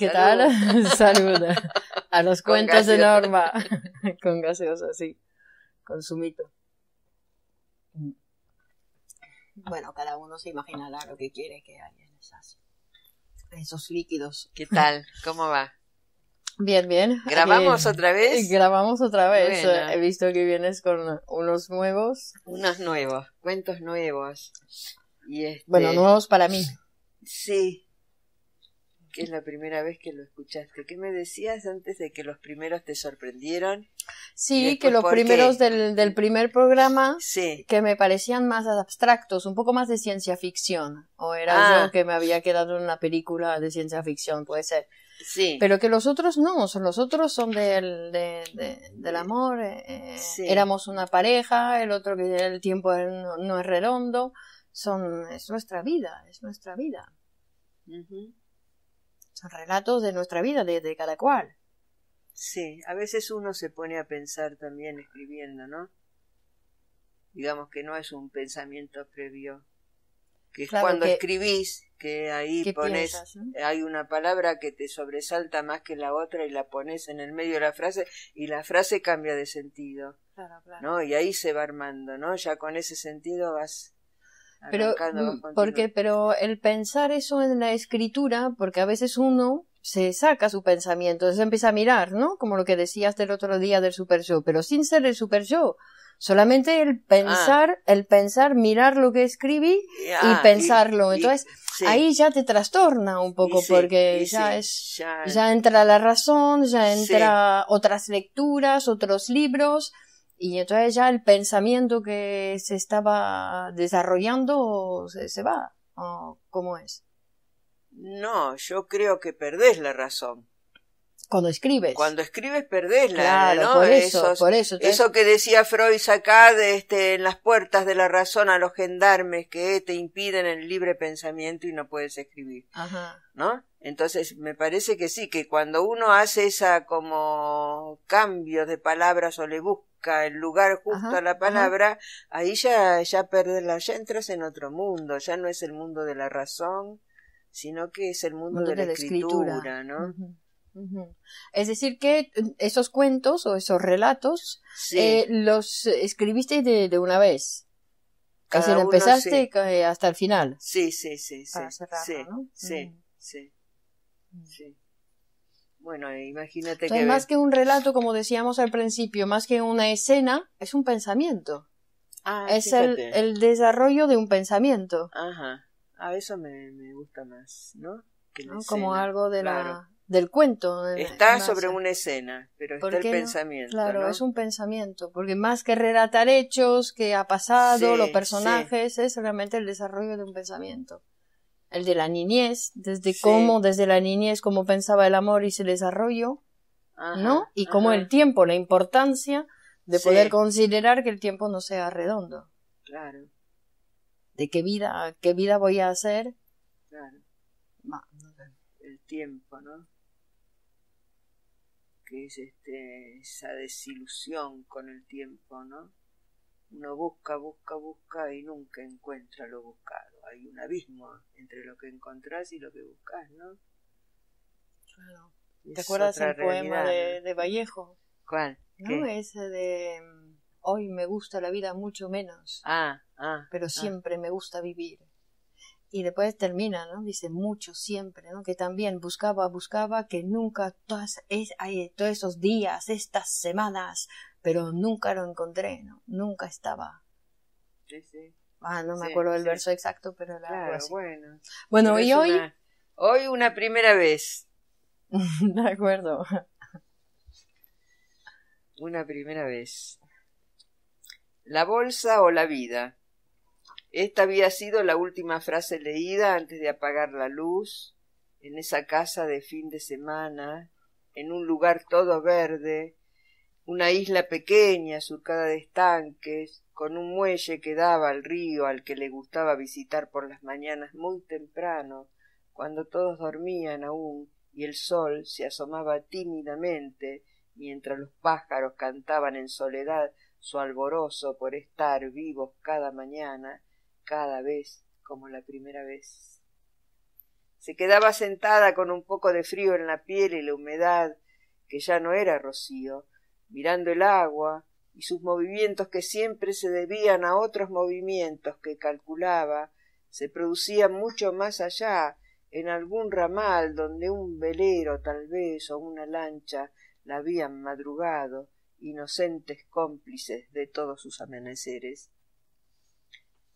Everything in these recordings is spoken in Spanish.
¿Qué tal? Saluda A los cuentos de Norma. Con gaseosa, sí. consumito. Bueno, cada uno se imaginará lo que quiere que alguien les hace. Esos líquidos. ¿Qué tal? ¿Cómo va? Bien, bien. ¿Grabamos otra vez? Grabamos otra vez. He visto que vienes con unos nuevos. Unos nuevos, cuentos nuevos. Y Bueno, este nuevos para mí. Sí, que es la primera vez que lo escuchaste. ¿Qué me decías antes de que los primeros te sorprendieron? Sí, que los primeros del, del, primer programa sí. que me parecían más abstractos, un poco más de ciencia ficción. O era yo ah. que me había quedado en una película de ciencia ficción, puede ser. Sí. Pero que los otros no, los otros son del, del amor. Eh, éramos una pareja, el otro que el tiempo no, es redondo. Son, es nuestra vida, es nuestra vida son relatos de nuestra vida, de, cada cual. Sí, a veces uno se pone a pensar también escribiendo, ¿no? Digamos que no es un pensamiento previo, que es cuando escribís, que ahí pones, hay una palabra que te sobresalta más que la otra y la pones en el medio de la frase y la frase cambia de sentido, claro, claro. ¿no? Y ahí se va armando, ¿no? Ya con ese sentido vas pero, mm, porque, pero el pensar eso en la escritura, porque a veces uno se saca su pensamiento, se empieza a mirar, ¿no? Como lo que decías del otro día del super yo, pero sin ser el super yo. Solamente el ah. pensar, el pensar, mirar lo que escribí y ah, pensarlo. entonces, ahí ya te trastorna un poco porque ya es, ya... entra la razón, ya entra otras lecturas, otros libros. Y entonces ya el pensamiento que se estaba desarrollando se, va. ¿O ¿Cómo es? No, yo creo que perdés la razón. Cuando escribes. Cuando escribes perdés la Claro, por eso, eso. que decía Freud acá, de este, en las puertas de la razón a los gendarmes que te impiden el libre pensamiento y no puedes escribir. ¿No? Entonces, me parece que sí, que cuando uno hace esa como cambio de palabras o le busca el lugar justo a la palabra, ahí ya, ya la ya entras en otro mundo, ya no es el mundo de la razón, sino que es el mundo, de, la escritura, ¿no? Es decir, que mm, esos cuentos o esos relatos eh, los escribiste de, una vez. Casi empezaste eh, hasta el final. Sí, sí, sí, sí. sí, sí, sí. Bueno, imagínate que... Más que un relato, como decíamos al principio, más que una escena, es un pensamiento. Ah, es el, desarrollo de un pensamiento. Ajá. A eso me, gusta más, ¿no? Como algo de del cuento. está sobre una escena, pero está el pensamiento. Claro, es un pensamiento, porque más que relatar hechos, que ha pasado, los personajes, es realmente el desarrollo de un pensamiento el de la niñez, desde cómo, desde la niñez, cómo pensaba el amor y se desarrollo, ¿no? Y cómo el tiempo, la importancia de poder considerar que el tiempo no sea redondo. Claro. De qué vida, qué vida voy a hacer. Claro. El tiempo, ¿no? Que es este, esa desilusión con el tiempo, ¿no? Uno busca, busca, busca y nunca encuentra lo buscado hay un abismo entre lo que encontrás y lo que buscas, ¿no? Claro. ¿Te acuerdas el poema de, Vallejo? ¿Cuál? ¿Qué? No, ese de hoy me gusta la vida mucho menos. Ah, ah. Pero ah. siempre me gusta vivir. Y después termina, ¿no? Dice mucho siempre, ¿no? Que también buscaba, buscaba que nunca todas es, todos esos días, estas semanas, pero nunca lo encontré, ¿no? Nunca estaba. Sí, sí. Ah, no me acuerdo del verso exacto, pero la bueno. Bueno, y hoy hoy una primera vez. de acuerdo. Una primera vez. La bolsa o la vida. Esta había sido la última frase leída antes de apagar la luz, en esa casa de fin de semana, en un lugar todo verde, una isla pequeña surcada de estanques, con un muelle que daba al río al que le gustaba visitar por las mañanas muy temprano, cuando todos dormían aún y el sol se asomaba tímidamente mientras los pájaros cantaban en soledad su alborozo por estar vivos cada mañana, cada vez como la primera vez. Se quedaba sentada con un poco de frío en la piel y la humedad, que ya no era rocío, mirando el agua y sus movimientos que siempre se debían a otros movimientos que calculaba se producían mucho más allá, en algún ramal donde un velero tal vez o una lancha la habían madrugado, inocentes cómplices de todos sus amaneceres.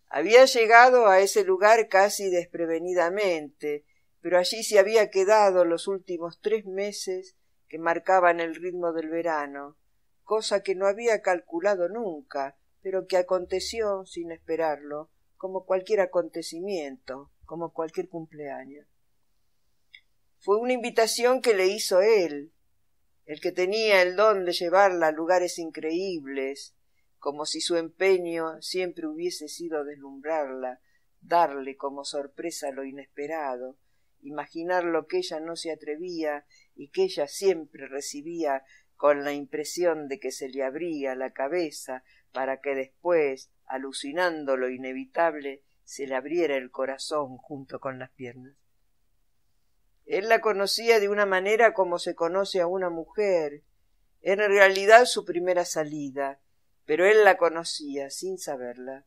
Había llegado a ese lugar casi desprevenidamente, pero allí se había quedado los últimos tres meses que marcaban el ritmo del verano, cosa que no había calculado nunca, pero que aconteció sin esperarlo, como cualquier acontecimiento, como cualquier cumpleaños. Fue una invitación que le hizo él, el que tenía el don de llevarla a lugares increíbles, como si su empeño siempre hubiese sido deslumbrarla, darle como sorpresa lo inesperado, imaginar lo que ella no se atrevía y que ella siempre recibía con la impresión de que se le abría la cabeza para que después, alucinando lo inevitable, se le abriera el corazón junto con las piernas. Él la conocía de una manera como se conoce a una mujer. Era en realidad su primera salida, pero él la conocía sin saberla.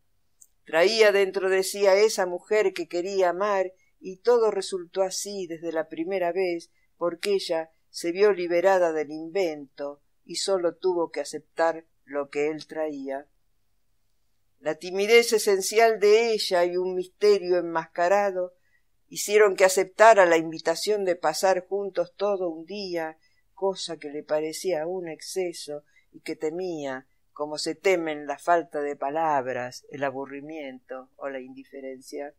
Traía dentro de sí a esa mujer que quería amar y todo resultó así desde la primera vez porque ella se vio liberada del invento y sólo tuvo que aceptar lo que él traía. La timidez esencial de ella y un misterio enmascarado hicieron que aceptara la invitación de pasar juntos todo un día, cosa que le parecía un exceso y que temía, como se temen la falta de palabras, el aburrimiento o la indiferencia.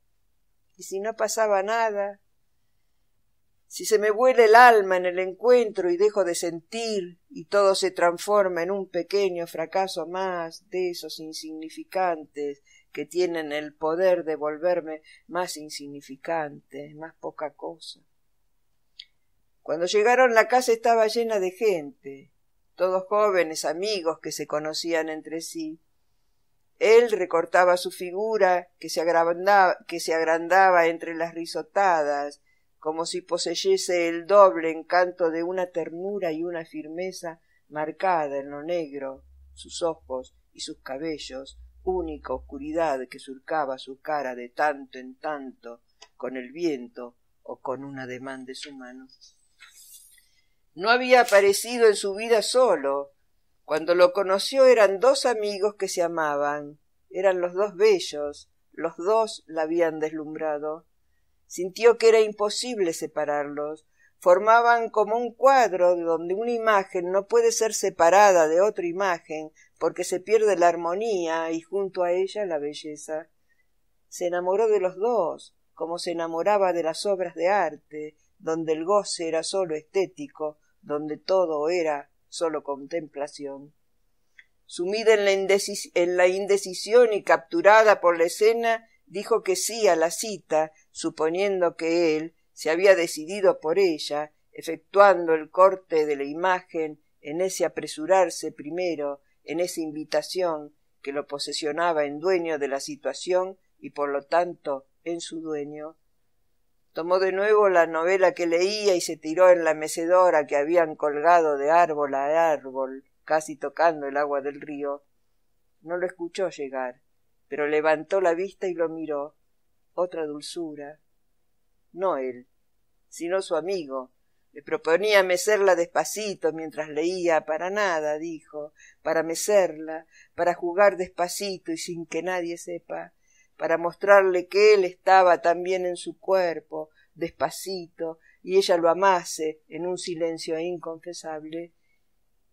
Y si no pasaba nada, si se me vuela el alma en el encuentro y dejo de sentir y todo se transforma en un pequeño fracaso más de esos insignificantes que tienen el poder de volverme más insignificante, más poca cosa. Cuando llegaron la casa estaba llena de gente, todos jóvenes amigos que se conocían entre sí. Él recortaba su figura que se agrandaba, que se agrandaba entre las risotadas, como si poseyese el doble encanto de una ternura y una firmeza marcada en lo negro, sus ojos y sus cabellos, única oscuridad que surcaba su cara de tanto en tanto con el viento o con un ademán de su mano. No había aparecido en su vida solo. Cuando lo conoció eran dos amigos que se amaban, eran los dos bellos, los dos la habían deslumbrado Sintió que era imposible separarlos. Formaban como un cuadro donde una imagen no puede ser separada de otra imagen porque se pierde la armonía y junto a ella la belleza. Se enamoró de los dos, como se enamoraba de las obras de arte, donde el goce era solo estético, donde todo era solo contemplación. Sumida en la indecisión y capturada por la escena, dijo que sí a la cita, suponiendo que él se había decidido por ella, efectuando el corte de la imagen en ese apresurarse primero, en esa invitación que lo posesionaba en dueño de la situación y por lo tanto en su dueño. Tomó de nuevo la novela que leía y se tiró en la mecedora que habían colgado de árbol a árbol, casi tocando el agua del río. No lo escuchó llegar pero levantó la vista y lo miró. Otra dulzura. No él, sino su amigo. Le proponía mecerla despacito mientras leía. Para nada, dijo, para mecerla, para jugar despacito y sin que nadie sepa, para mostrarle que él estaba también en su cuerpo, despacito, y ella lo amase en un silencio inconfesable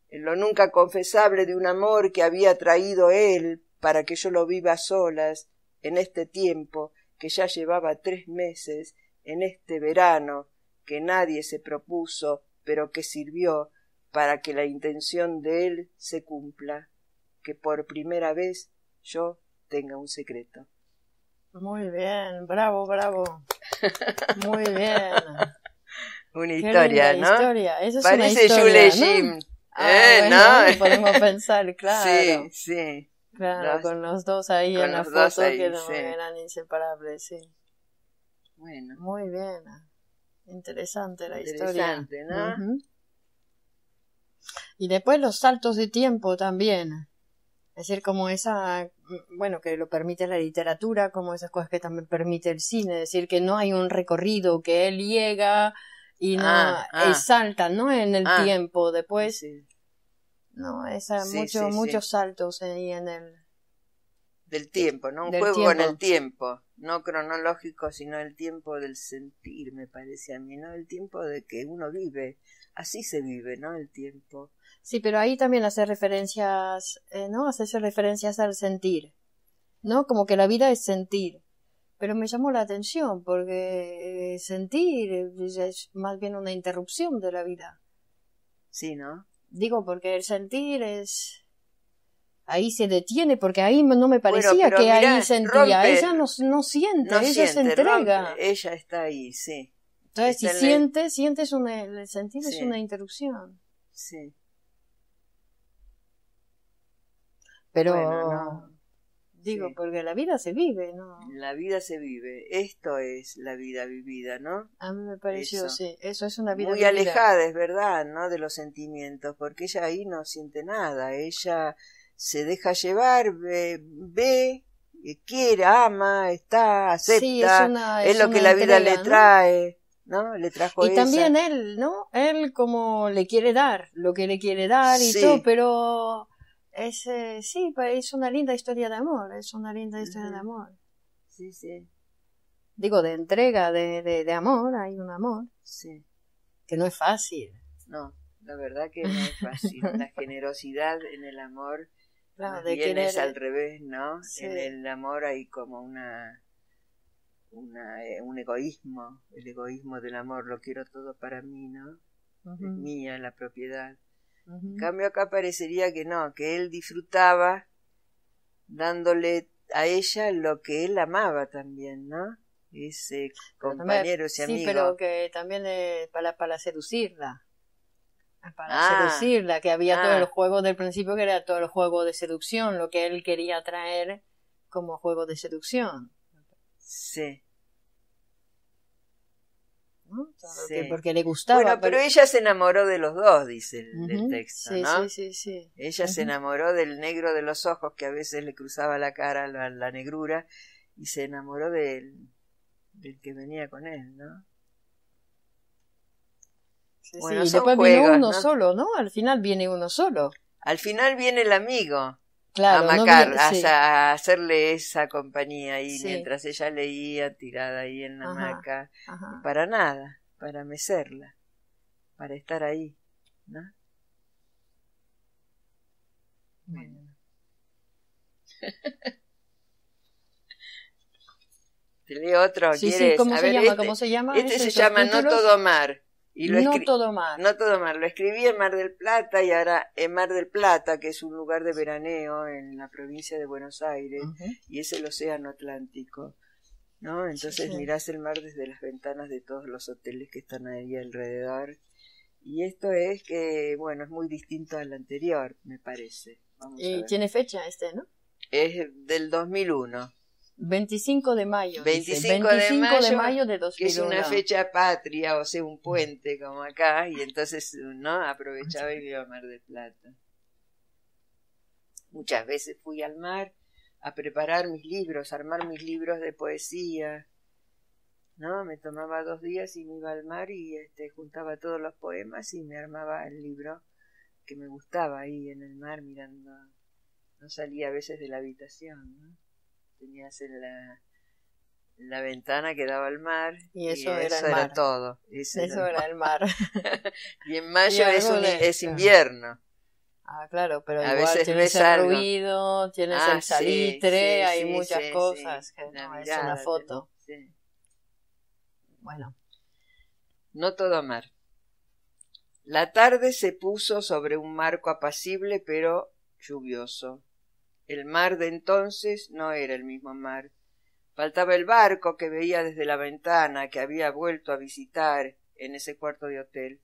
en lo nunca confesable de un amor que había traído él para que yo lo viva a solas en este tiempo que ya llevaba tres meses, en este verano que nadie se propuso, pero que sirvió para que la intención de él se cumpla, que por primera vez yo tenga un secreto. Muy bien, bravo, bravo. Muy bien. una historia, ¿no? Historia. es una historia, ¿no? Jim. Ah, eh, no. Podemos pensar, claro. Sí, sí. Claro, con los dos ahí en la foto que eran inseparables, sí. Bueno. Muy bien. Interesante la historia. ¿no? Y después los saltos de tiempo también. Es decir, como esa, mm, bueno, que lo permite la literatura, como esas cosas que también permite el cine, es decir, que no hay un recorrido, que él llega y no, ah, ah. salta, ¿no? En el ah, tiempo, después ¿no? Es eh, mucho, muchos saltos ahí en el... Del tiempo, ¿no? Un juego en el tiempo, no cronológico, sino el tiempo del sentir, me parece a mí, ¿no? El tiempo de que uno vive, así se vive, ¿no? El tiempo. Sí, pero ahí también hace referencias, eh, ¿no? Hace referencias al sentir, ¿no? Como que la vida es sentir. Pero me llamó la atención porque eh, sentir es más bien una interrupción de la vida. Sí, ¿no? Digo, porque el sentir es. Ahí se detiene, porque ahí no me parecía que ahí sentía. ella no, no siente, ella se entrega. ella está ahí, sí. Entonces, si sientes siente, el... el sentir es una interrupción. Sí. Pero. Digo, porque la vida se vive, ¿no? La vida se vive. Esto es la vida vivida, ¿no? A mí me pareció, sí. Eso es una vida Muy alejada, es verdad, ¿no? De los sentimientos, porque ella ahí no siente nada. Ella se deja llevar, ve, ve eh, quiere, ama, está, acepta. es, lo que la vida le trae. ¿no? Le trajo y también él, ¿no? Él como le quiere dar, lo que le quiere dar y todo, pero es, eh, sí, pues, es una linda historia de amor, es una linda historia de amor. Sí, sí. Digo, de entrega, de, amor, hay un amor. Sí. Que no es fácil. No, la verdad que no es fácil. la generosidad en el amor claro, de es al revés, ¿no? En el amor hay como una, una eh, un egoísmo, el egoísmo del amor, lo quiero todo para mí, ¿no? Es mía la propiedad en cambio acá parecería que no, que él disfrutaba dándole a ella lo que él amaba también, ¿no? Ese compañero, ese amigo. Sí, pero que también para, para seducirla ah, para ah. seducirla, que había todos todo ah. el juego del principio que era todo el juego de seducción, lo que él quería traer como juego de seducción. Sí porque le gustaba. pero, ella se enamoró de los dos, dice el, texto, Ella se enamoró del negro de los ojos que a veces le cruzaba la cara, la, la negrura, y se enamoró del, del que venía con él, ¿no? bueno, después uno solo, ¿no? Al final viene uno solo. Al final viene el amigo claro, a Macar, no, a, hacerle esa compañía ahí mientras ella leía tirada ahí en la ajá, hamaca, para nada, para mecerla, para estar ahí, ¿no? Bueno. Te leo otro, sí, ¿quieres? ¿cómo, se llama, este, ¿Cómo se llama? Este se llama No Todo Mar no todo mal. No todo mal. Lo escribí en Mar del Plata y ahora en Mar del Plata, que es un lugar de veraneo en la provincia de Buenos Aires, y es el Océano Atlántico. ¿no? Entonces mirás el mar desde las ventanas de todos los hoteles que están ahí alrededor. Y esto es que, bueno, es muy distinto al anterior, me parece. y tiene fecha este, ¿no? Es del 2001. 25 de mayo. 25, de, mayo, de, Que es una fecha patria, o sea, un puente como acá, y entonces, ¿no? Aprovechaba y iba a Mar de Plata. Muchas veces fui al mar a preparar mis libros, armar mis libros de poesía. ¿No? Me tomaba dos días y me iba al mar y este, juntaba todos los poemas y me armaba el libro que me gustaba ahí en el mar mirando. No salía a veces de la habitación, ¿no? tenías en la, ventana que daba al mar y eso, era, era, todo eso, era, el mar y en mayo es, un, es invierno ah claro pero a igual veces tienes el ruido tienes ah, el salitre hay muchas cosas que no, es una foto bueno no todo mar la tarde se puso sobre un marco apacible pero lluvioso el mar de entonces no era el mismo mar. Faltaba el barco que veía desde la ventana que había vuelto a visitar en ese cuarto de hotel.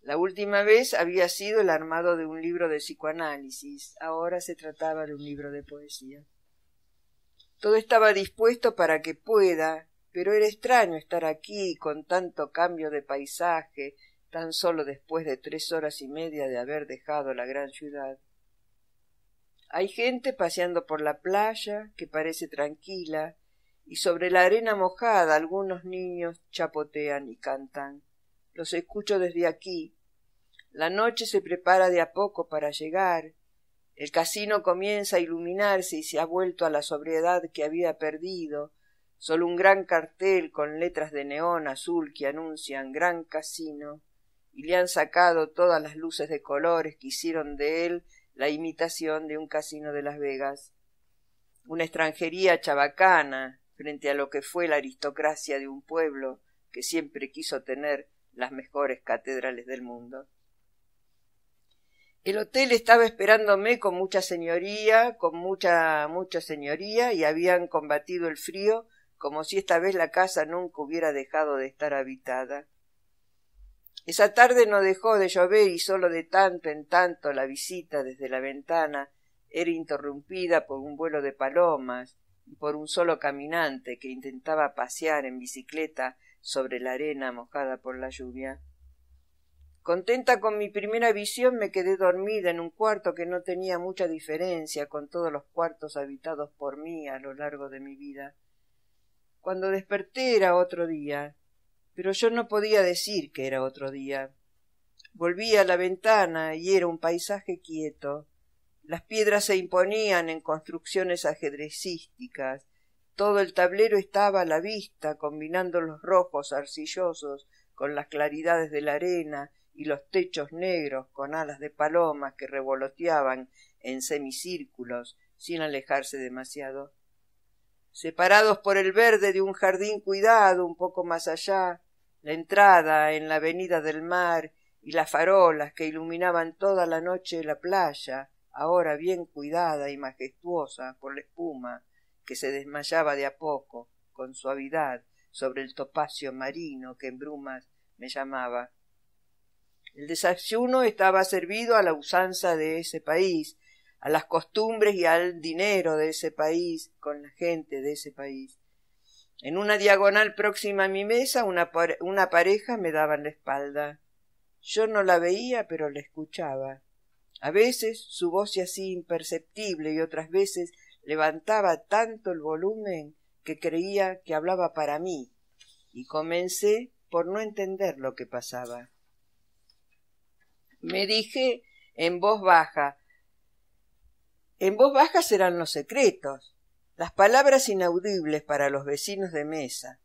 La última vez había sido el armado de un libro de psicoanálisis, ahora se trataba de un libro de poesía. Todo estaba dispuesto para que pueda, pero era extraño estar aquí con tanto cambio de paisaje, tan solo después de tres horas y media de haber dejado la gran ciudad. Hay gente paseando por la playa que parece tranquila y sobre la arena mojada algunos niños chapotean y cantan. Los escucho desde aquí. La noche se prepara de a poco para llegar. El casino comienza a iluminarse y se ha vuelto a la sobriedad que había perdido. Solo un gran cartel con letras de neón azul que anuncian Gran Casino y le han sacado todas las luces de colores que hicieron de él la imitación de un casino de Las Vegas, una extranjería chabacana frente a lo que fue la aristocracia de un pueblo que siempre quiso tener las mejores catedrales del mundo. El hotel estaba esperándome con mucha señoría, con mucha, mucha señoría, y habían combatido el frío como si esta vez la casa nunca hubiera dejado de estar habitada. Esa tarde no dejó de llover y solo de tanto en tanto la visita desde la ventana era interrumpida por un vuelo de palomas y por un solo caminante que intentaba pasear en bicicleta sobre la arena mojada por la lluvia. Contenta con mi primera visión me quedé dormida en un cuarto que no tenía mucha diferencia con todos los cuartos habitados por mí a lo largo de mi vida. Cuando desperté era otro día, pero yo no podía decir que era otro día. Volví a la ventana y era un paisaje quieto. Las piedras se imponían en construcciones ajedrecísticas. Todo el tablero estaba a la vista, combinando los rojos arcillosos con las claridades de la arena y los techos negros con alas de palomas que revoloteaban en semicírculos sin alejarse demasiado. Separados por el verde de un jardín cuidado un poco más allá, la entrada en la avenida del mar y las farolas que iluminaban toda la noche la playa, ahora bien cuidada y majestuosa por la espuma que se desmayaba de a poco, con suavidad, sobre el topacio marino que en brumas me llamaba. El desayuno estaba servido a la usanza de ese país, a las costumbres y al dinero de ese país, con la gente de ese país. En una diagonal próxima a mi mesa una, pareja me daba la espalda. Yo no la veía, pero la escuchaba. A veces su voz se hacía imperceptible y otras veces levantaba tanto el volumen que creía que hablaba para mí, y comencé por no entender lo que pasaba. Me dije en voz baja, en voz baja serán los secretos las palabras inaudibles para los vecinos de mesa.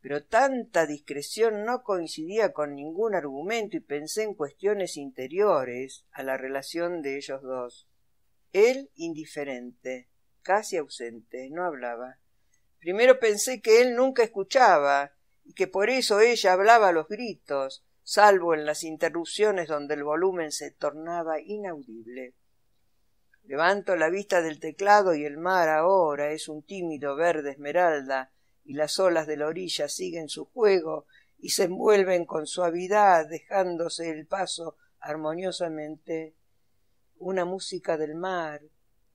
Pero tanta discreción no coincidía con ningún argumento y pensé en cuestiones interiores a la relación de ellos dos. Él indiferente, casi ausente, no hablaba. Primero pensé que él nunca escuchaba y que por eso ella hablaba a los gritos, salvo en las interrupciones donde el volumen se tornaba inaudible. Levanto la vista del teclado y el mar ahora es un tímido verde esmeralda y las olas de la orilla siguen su juego y se envuelven con suavidad dejándose el paso armoniosamente. Una música del mar.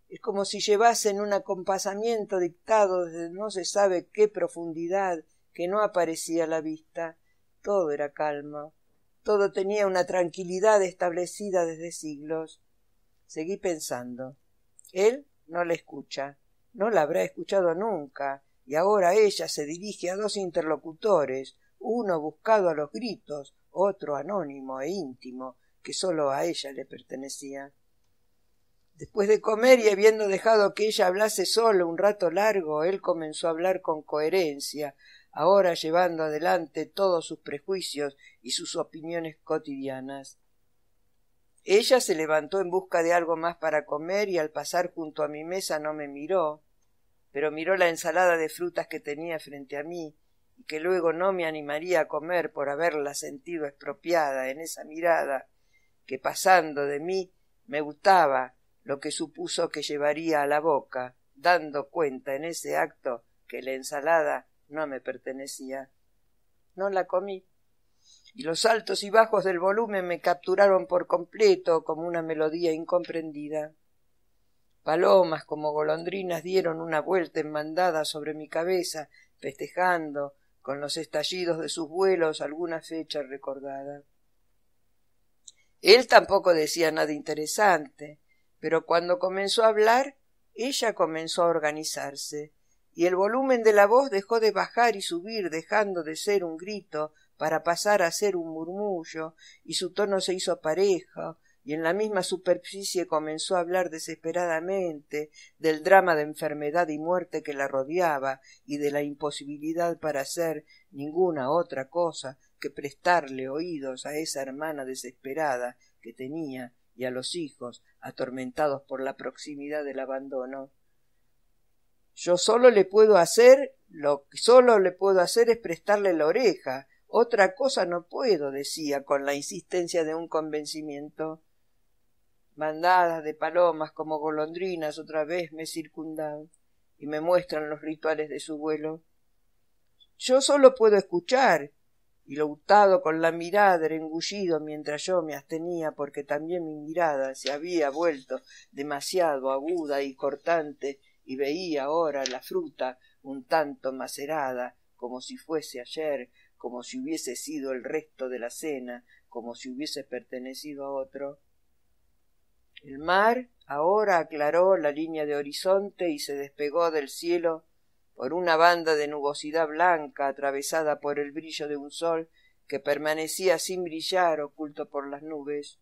Es como si llevasen un acompasamiento dictado desde no se sabe qué profundidad que no aparecía a la vista. Todo era calma. Todo tenía una tranquilidad establecida desde siglos. Seguí pensando. Él no la escucha, no la habrá escuchado nunca, y ahora ella se dirige a dos interlocutores, uno buscado a los gritos, otro anónimo e íntimo, que solo a ella le pertenecía. Después de comer y habiendo dejado que ella hablase solo un rato largo, él comenzó a hablar con coherencia, ahora llevando adelante todos sus prejuicios y sus opiniones cotidianas. Ella se levantó en busca de algo más para comer y al pasar junto a mi mesa no me miró, pero miró la ensalada de frutas que tenía frente a mí y que luego no me animaría a comer por haberla sentido expropiada en esa mirada que pasando de mí me gustaba lo que supuso que llevaría a la boca, dando cuenta en ese acto que la ensalada no me pertenecía. No la comí y los altos y bajos del volumen me capturaron por completo como una melodía incomprendida. Palomas como golondrinas dieron una vuelta en sobre mi cabeza, festejando, con los estallidos de sus vuelos, alguna fecha recordada. Él tampoco decía nada interesante, pero cuando comenzó a hablar, ella comenzó a organizarse, y el volumen de la voz dejó de bajar y subir, dejando de ser un grito para pasar a ser un murmullo, y su tono se hizo pareja, y en la misma superficie comenzó a hablar desesperadamente del drama de enfermedad y muerte que la rodeaba y de la imposibilidad para hacer ninguna otra cosa que prestarle oídos a esa hermana desesperada que tenía y a los hijos atormentados por la proximidad del abandono. Yo solo le puedo hacer, lo que solo le puedo hacer es prestarle la oreja, otra cosa no puedo, decía, con la insistencia de un convencimiento. Bandadas de palomas como golondrinas otra vez me circundan y me muestran los rituales de su vuelo. Yo solo puedo escuchar, y lo con la mirada era engullido mientras yo me abstenía porque también mi mirada se había vuelto demasiado aguda y cortante y veía ahora la fruta un tanto macerada como si fuese ayer como si hubiese sido el resto de la cena, como si hubiese pertenecido a otro. El mar ahora aclaró la línea de horizonte y se despegó del cielo por una banda de nubosidad blanca atravesada por el brillo de un sol que permanecía sin brillar oculto por las nubes.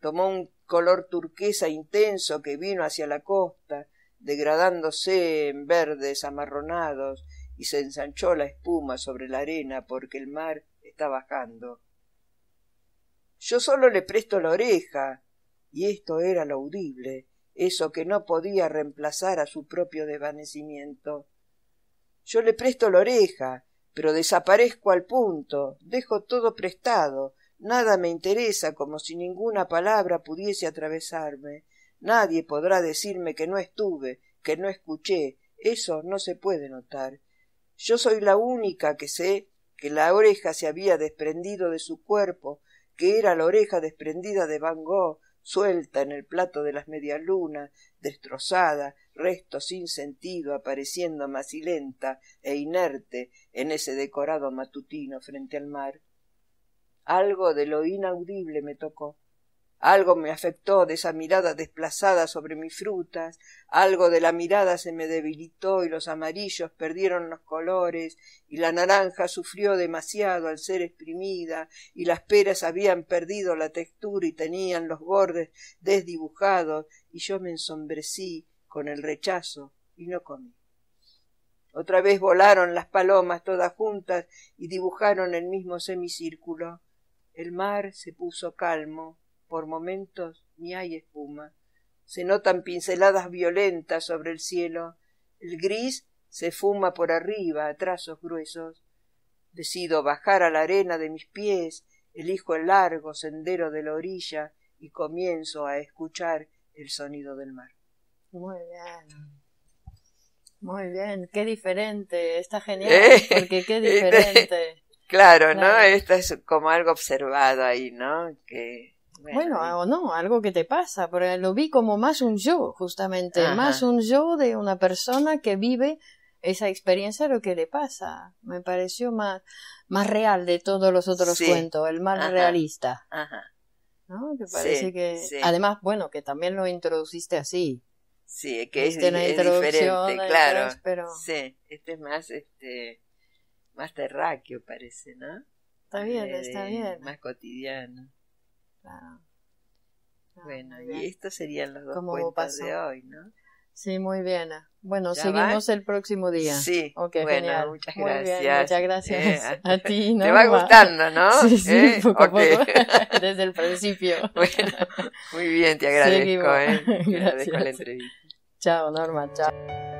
Tomó un color turquesa intenso que vino hacia la costa, degradándose en verdes amarronados y se ensanchó la espuma sobre la arena porque el mar está bajando. Yo solo le presto la oreja, y esto era lo audible, eso que no podía reemplazar a su propio desvanecimiento. Yo le presto la oreja, pero desaparezco al punto, dejo todo prestado, nada me interesa como si ninguna palabra pudiese atravesarme. Nadie podrá decirme que no estuve, que no escuché, eso no se puede notar. Yo soy la única que sé que la oreja se había desprendido de su cuerpo, que era la oreja desprendida de Van Gogh, suelta en el plato de las medialunas, destrozada, resto sin sentido, apareciendo macilenta e inerte en ese decorado matutino frente al mar. Algo de lo inaudible me tocó. Algo me afectó de esa mirada desplazada sobre mis frutas, algo de la mirada se me debilitó y los amarillos perdieron los colores y la naranja sufrió demasiado al ser exprimida y las peras habían perdido la textura y tenían los bordes desdibujados y yo me ensombrecí con el rechazo y no comí. Otra vez volaron las palomas todas juntas y dibujaron el mismo semicírculo. El mar se puso calmo por momentos ni hay espuma. Se notan pinceladas violentas sobre el cielo. El gris se fuma por arriba a trazos gruesos. Decido bajar a la arena de mis pies, elijo el largo sendero de la orilla y comienzo a escuchar el sonido del mar. Muy bien. Muy bien, qué diferente, está genial, eh, porque qué eh, diferente. claro, ¿no? Esto es como algo observado ahí, ¿no? Que bueno, o no, algo que te pasa, pero lo vi como más un yo, justamente, más un yo de una persona que vive esa experiencia lo que le pasa. Me pareció más, más real de todos los otros cuentos, el más realista. Ajá. ¿No? Que parece que. Además, bueno, que también lo introduciste así. Sí, que es, diferente, claro. Sí, este es más, este, más terráqueo, parece, ¿no? Está bien, eh, está bien. Más cotidiano. Ah, bueno, y estos serían los dos cuentos de hoy, ¿no? Sí, muy bien. Bueno, seguimos el próximo día. Sí, bueno, muchas gracias. muchas gracias eh, a ti. Norma. Te va gustando, ¿no? Sí, sí, eh, desde el principio. Bueno, muy bien, te agradezco, eh, Te agradezco la entrevista. Chao, Norma, chao.